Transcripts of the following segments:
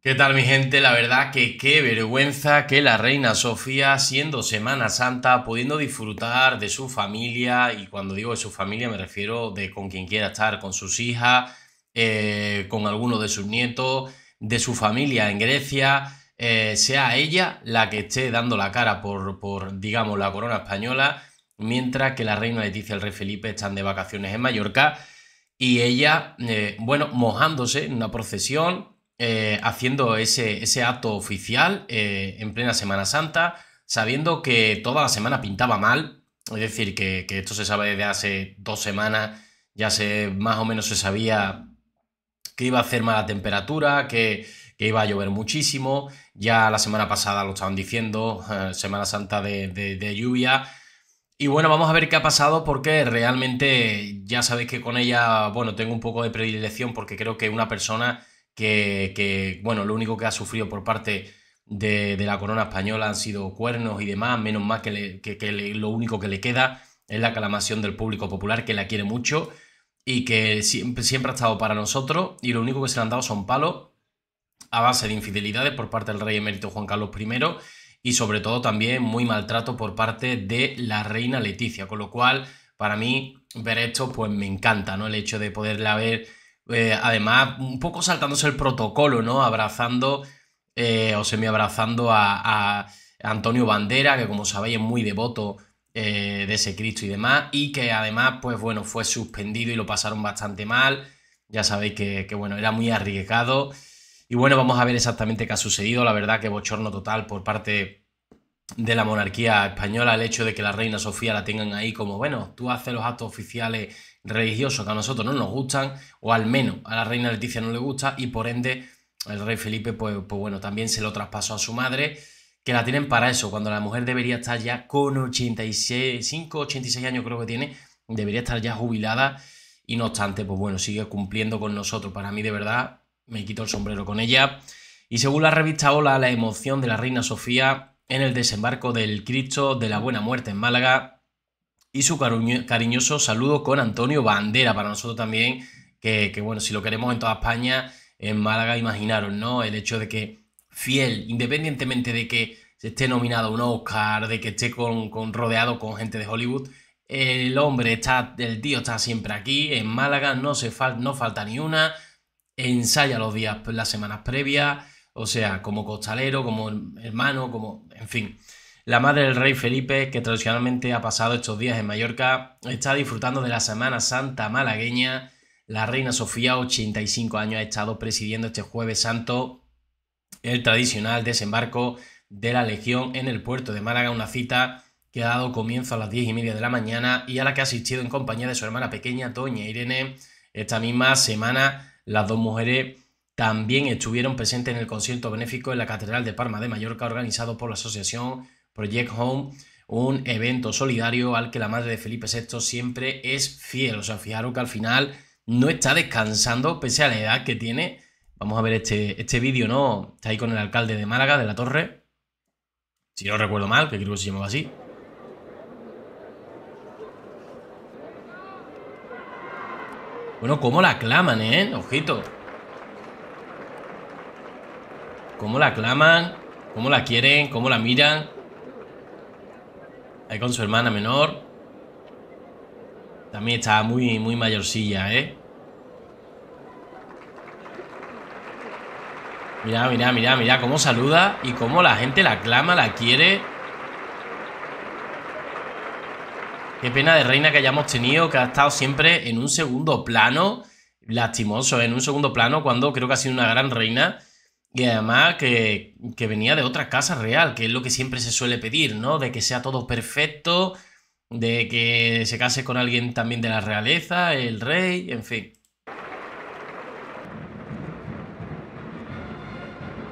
¿Qué tal mi gente? La verdad que qué vergüenza que la reina Sofía, siendo Semana Santa, pudiendo disfrutar de su familia, y cuando digo de su familia me refiero de con quien quiera estar, con sus hijas, eh, con alguno de sus nietos, de su familia en Grecia, eh, sea ella la que esté dando la cara por, por, digamos, la corona española, mientras que la reina Leticia y el rey Felipe están de vacaciones en Mallorca, y ella, eh, bueno, mojándose en una procesión eh, haciendo ese, ese, acto oficial eh, en plena Semana Santa, sabiendo que toda la semana pintaba mal, es decir, que, esto se sabe desde hace dos semanas, ya se más o menos se sabía que iba a hacer mala temperatura, que, iba a llover muchísimo, ya la semana pasada lo estaban diciendo, Semana Santa de, de lluvia, y bueno, vamos a ver qué ha pasado porque realmente ya sabéis que con ella, bueno, tengo un poco de predilección porque creo que una persona que, bueno, lo único que ha sufrido por parte de, la corona española han sido cuernos y demás, menos más que, lo único que le queda es la aclamación del público popular que la quiere mucho y que siempre, siempre ha estado para nosotros y lo único que se le han dado son palos a base de infidelidades por parte del rey emérito Juan Carlos I y sobre todo también muy maltrato por parte de la reina Leticia, con lo cual para mí ver esto pues me encanta, ¿no? El hecho de poderla haber eh, además, un poco saltándose el protocolo, ¿no? Abrazando eh, o semi-abrazando a, Antonio Bandera, que como sabéis es muy devoto eh, de ese Cristo y demás, y que además, pues bueno, fue suspendido y lo pasaron bastante mal. Ya sabéis que, que bueno, era muy arriesgado. Y bueno, vamos a ver exactamente qué ha sucedido. La verdad que bochorno total por parte de la monarquía española el hecho de que la reina Sofía la tengan ahí como, bueno, tú haces los actos oficiales religiosos que a nosotros no nos gustan, o al menos a la reina Leticia no le gusta, y por ende el rey Felipe, pues, pues bueno, también se lo traspasó a su madre, que la tienen para eso, cuando la mujer debería estar ya con 85, 86 años creo que tiene, debería estar ya jubilada, y no obstante, pues bueno, sigue cumpliendo con nosotros. Para mí, de verdad, me quito el sombrero con ella. Y según la revista Hola, la emoción de la reina Sofía en el desembarco del Cristo de la Buena Muerte en Málaga y su cariñoso saludo con Antonio Bandera, para nosotros también, que, bueno, si lo queremos en toda España, en Málaga, imaginaros, ¿no? El hecho de que Fiel, independientemente de que se esté nominado a un Oscar, de que esté con, rodeado con gente de Hollywood, el hombre está, el tío está siempre aquí, en Málaga no, se no falta ni una, ensaya los días, las semanas previas, o sea, como costalero, como hermano, como, en fin. La madre del rey Felipe, que tradicionalmente ha pasado estos días en Mallorca, está disfrutando de la Semana Santa malagueña. La reina Sofía, 85 años, ha estado presidiendo este jueves santo el tradicional desembarco de la Legión en el puerto de Málaga, una cita que ha dado comienzo a las 10 y media de la mañana y a la que ha asistido en compañía de su hermana pequeña, Doña Irene. Esta misma semana, las dos mujeres también estuvieron presentes en el concierto benéfico en la Catedral de Parma de Mallorca, organizado por la Asociación Project Home, un evento solidario al que la madre de Felipe VI siempre es fiel. O sea, fijaros que al final no está descansando pese a la edad que tiene. Vamos a ver este, este vídeo, ¿no? Está ahí con el alcalde de Málaga, de la Torre. Si no recuerdo mal, que creo que se llamaba así. Bueno, cómo la aclaman, ¿eh? Ojito. Cómo la aclaman, cómo la quieren, cómo la miran. Ahí con su hermana menor. También está muy, muy mayorcilla, ¿eh? Mira mira mira mira cómo saluda y cómo la gente la clama, la quiere. Qué pena de reina que hayamos tenido, que ha estado siempre en un segundo plano. Lastimoso, ¿eh? en un segundo plano, cuando creo que ha sido una gran reina y además que, venía de otra casa real, que es lo que siempre se suele pedir, ¿no? De que sea todo perfecto, de que se case con alguien también de la realeza, el rey, en fin.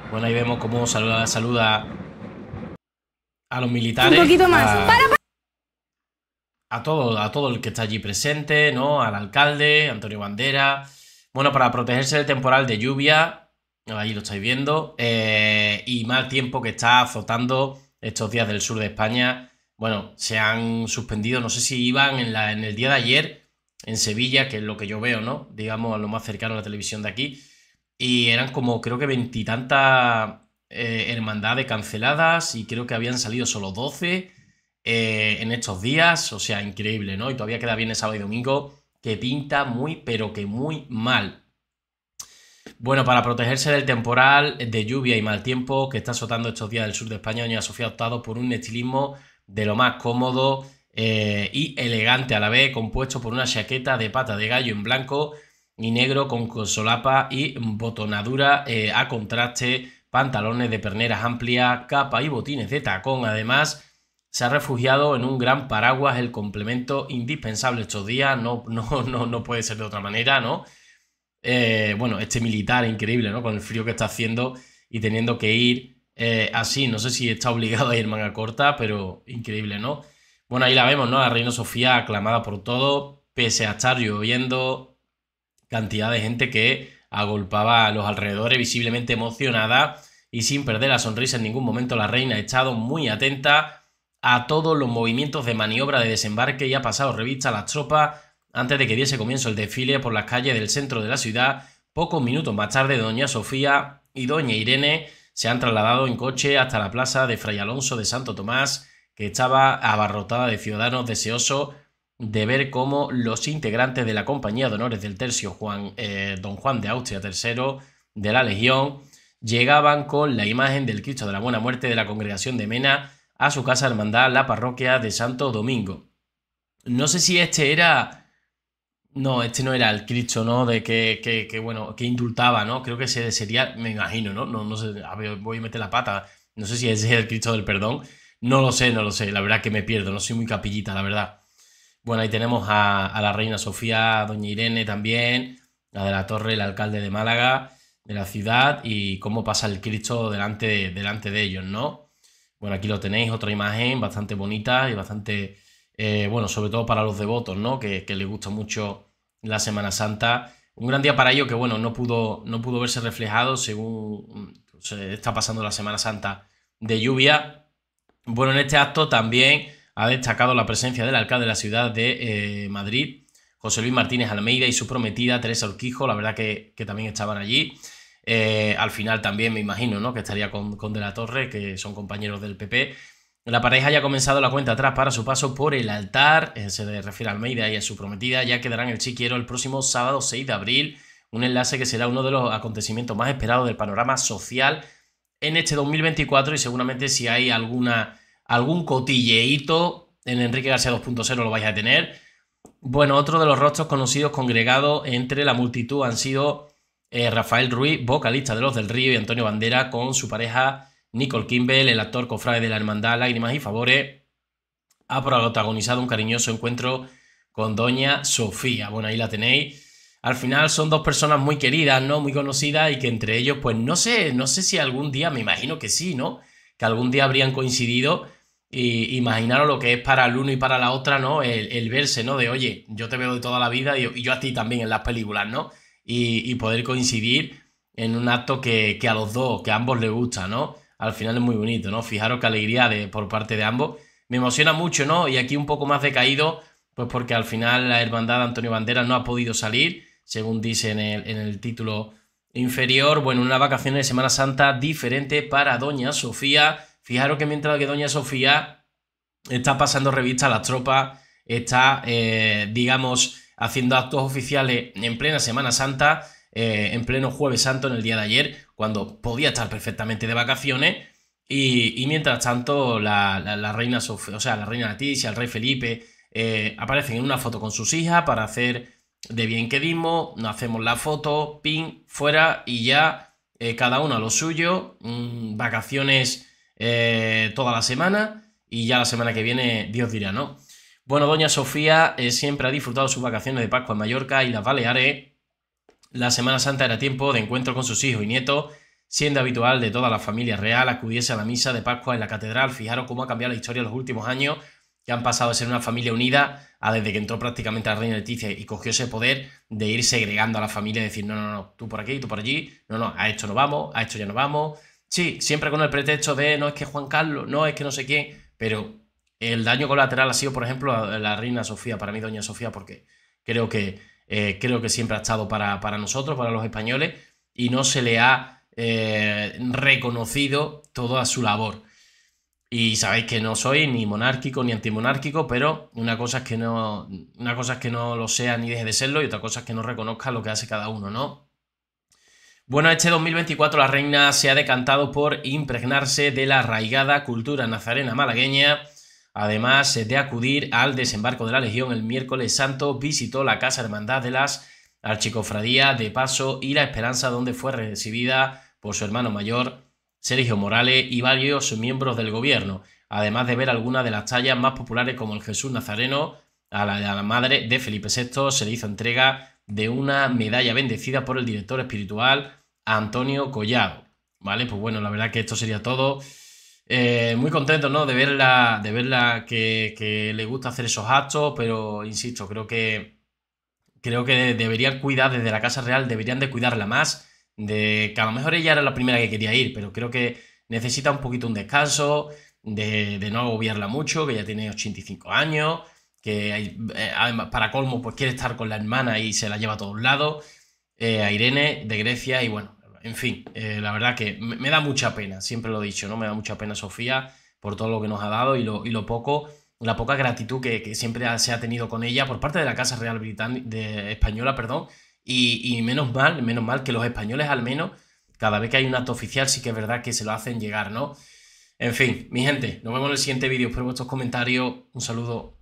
Bueno, ahí vemos cómo saluda, saluda a los militares. Un poquito más. A, todo, a todo el que está allí presente, ¿no? Al alcalde, Antonio Bandera. Bueno, para protegerse del temporal de lluvia, Ahí lo estáis viendo. Eh, y mal tiempo que está azotando estos días del sur de España. Bueno, se han suspendido, no sé si iban en, la, en el día de ayer en Sevilla, que es lo que yo veo, ¿no? Digamos, a lo más cercano a la televisión de aquí. Y eran como, creo que veintitantas eh, hermandades canceladas y creo que habían salido solo doce eh, en estos días. O sea, increíble, ¿no? Y todavía queda bien el sábado y domingo, que pinta muy, pero que muy mal. Bueno, para protegerse del temporal, de lluvia y mal tiempo que está azotando estos días del sur de España, Doña Sofía ha optado por un estilismo de lo más cómodo eh, y elegante a la vez, compuesto por una chaqueta de pata de gallo en blanco y negro con solapa y botonadura eh, a contraste, pantalones de perneras amplias, capa y botines de tacón. Además, se ha refugiado en un gran paraguas, el complemento indispensable estos días, no, no, no, no puede ser de otra manera, ¿no? Eh, bueno, este militar increíble, ¿no? Con el frío que está haciendo y teniendo que ir eh, así. No sé si está obligado a ir manga corta, pero increíble, ¿no? Bueno, ahí la vemos, ¿no? La reina Sofía aclamada por todo, pese a estar lloviendo, cantidad de gente que agolpaba a los alrededores, visiblemente emocionada y sin perder la sonrisa en ningún momento. La reina ha estado muy atenta a todos los movimientos de maniobra de desembarque y ha pasado revista a las tropas antes de que diese comienzo el desfile por las calles del centro de la ciudad, pocos minutos más tarde doña Sofía y doña Irene se han trasladado en coche hasta la plaza de Fray Alonso de Santo Tomás, que estaba abarrotada de ciudadanos deseosos de ver cómo los integrantes de la Compañía de Honores del Tercio Juan, eh, Don Juan de Austria III de la Legión llegaban con la imagen del Cristo de la Buena Muerte de la Congregación de Mena a su casa hermandad, la parroquia de Santo Domingo. No sé si este era no, este no era el Cristo, ¿no? De que, bueno, que indultaba, ¿no? Creo que se sería, me imagino, ¿no? No, no sé, voy a meter la pata. No sé si ese es el Cristo del perdón. No lo sé, no lo sé. La verdad que me pierdo, no soy muy capillita, la verdad. Bueno, ahí tenemos a, la reina Sofía, a doña Irene también, la de la Torre, el alcalde de Málaga, de la ciudad, y cómo pasa el Cristo delante, delante de ellos, ¿no? Bueno, aquí lo tenéis, otra imagen bastante bonita y bastante, eh, bueno, sobre todo para los devotos, ¿no? Que, que les gusta mucho la Semana Santa. Un gran día para ello que, bueno, no pudo, no pudo verse reflejado según mm, se está pasando la Semana Santa de lluvia. Bueno, en este acto también ha destacado la presencia del alcalde de la ciudad de eh, Madrid, José Luis Martínez Almeida, y su prometida Teresa Urquijo, la verdad que, también estaban allí. Eh, al final también me imagino ¿no? que estaría con, con De la Torre, que son compañeros del PP. La pareja ya ha comenzado la cuenta atrás para su paso por el altar, eh, se refiere a Almeida y a su prometida, ya quedarán el chiquero el próximo sábado 6 de abril, un enlace que será uno de los acontecimientos más esperados del panorama social en este 2024 y seguramente si hay algún cotilleíto en Enrique García 2.0 lo vais a tener. Bueno, otro de los rostros conocidos congregados entre la multitud han sido eh, Rafael Ruiz, vocalista de Los del Río, y Antonio Bandera con su pareja Nicole Kimball, el actor cofrade de la Hermandad Lágrimas y Favores, ha protagonizado un cariñoso encuentro con Doña Sofía. Bueno, ahí la tenéis. Al final son dos personas muy queridas, ¿no? Muy conocidas y que entre ellos, pues no sé, no sé si algún día, me imagino que sí, ¿no? Que algún día habrían coincidido y imaginaros lo que es para el uno y para la otra, ¿no? El, verse, ¿no? De, oye, yo te veo de toda la vida y, yo a ti también en las películas, ¿no? Y, poder coincidir en un acto que, que, a los dos, que a ambos les gusta, ¿no? al final es muy bonito, ¿no? Fijaros qué alegría de, por parte de ambos. Me emociona mucho, ¿no? Y aquí un poco más decaído, pues porque al final la hermandad Antonio Banderas no ha podido salir, según dice en el, título inferior. Bueno, una vacación de Semana Santa diferente para Doña Sofía. Fijaros que mientras que Doña Sofía está pasando revista a las tropas, está, eh, digamos, haciendo actos oficiales en plena Semana Santa, eh, en pleno jueves santo, en el día de ayer, cuando podía estar perfectamente de vacaciones. Y, mientras tanto, la, reina Sofía o sea, la reina Leticia, el rey Felipe, eh, aparecen en una foto con sus hijas para hacer de bien que dimos, nos hacemos la foto, pin, fuera y ya eh, cada uno a lo suyo, mm, vacaciones toda la semana y ya la semana que viene Dios dirá, ¿no? Bueno, doña Sofía siempre ha disfrutado sus vacaciones de Pascua en Mallorca y las Baleares la Semana Santa era tiempo de encuentro con sus hijos y nietos, siendo habitual de toda la familia real acudiese a la misa de Pascua en la catedral. Fijaros cómo ha cambiado la historia en los últimos años, que han pasado de ser una familia unida a desde que entró prácticamente la reina Leticia y cogió ese poder de ir segregando a la familia y decir, no, no, no, tú por aquí, tú por allí, no, no, a esto no vamos, a esto ya no vamos. Sí, siempre con el pretexto de, no es que Juan Carlos, no es que no sé quién, pero el daño colateral ha sido, por ejemplo, la reina Sofía, para mí doña Sofía, porque creo que eh, creo que siempre ha estado para, nosotros, para los españoles, y no se le ha eh, reconocido toda su labor. Y sabéis que no soy ni monárquico ni antimonárquico, pero una cosa es que no, una cosa es que no lo sea ni deje de serlo y otra cosa es que no reconozca lo que hace cada uno, ¿no? Bueno, este 2024 la reina se ha decantado por impregnarse de la arraigada cultura nazarena malagueña Además de acudir al desembarco de la Legión el miércoles santo, visitó la Casa Hermandad de las Archicofradías de Paso y La Esperanza, donde fue recibida por su hermano mayor, Sergio Morales, y varios miembros del gobierno, además de ver algunas de las tallas más populares como el Jesús Nazareno, a la, a la madre de Felipe VI se le hizo entrega de una medalla bendecida por el director espiritual Antonio Collado. ¿Vale? Pues bueno, la verdad que esto sería todo. Eh, muy contento, ¿no? De verla, de verla que, le gusta hacer esos actos, pero insisto, creo que creo que deberían cuidar desde la Casa Real, deberían de cuidarla más. De que a lo mejor ella era la primera que quería ir, pero creo que necesita un poquito un descanso, de, no agobiarla mucho, que ya tiene 85 años, que hay, eh, para colmo, pues quiere estar con la hermana y se la lleva a todos lados, eh, a Irene de Grecia, y bueno, en fin, eh, la verdad que me, da mucha pena, siempre lo he dicho, ¿no? Me da mucha pena Sofía por todo lo que nos ha dado y lo, poco, la poca gratitud que, siempre se ha tenido con ella por parte de la Casa Real Británica, de, Española, perdón. Y, menos mal, menos mal que los españoles al menos, cada vez que hay un acto oficial, sí que es verdad que se lo hacen llegar, ¿no? En fin, mi gente, nos vemos en el siguiente vídeo. Espero vuestros comentarios. Un saludo.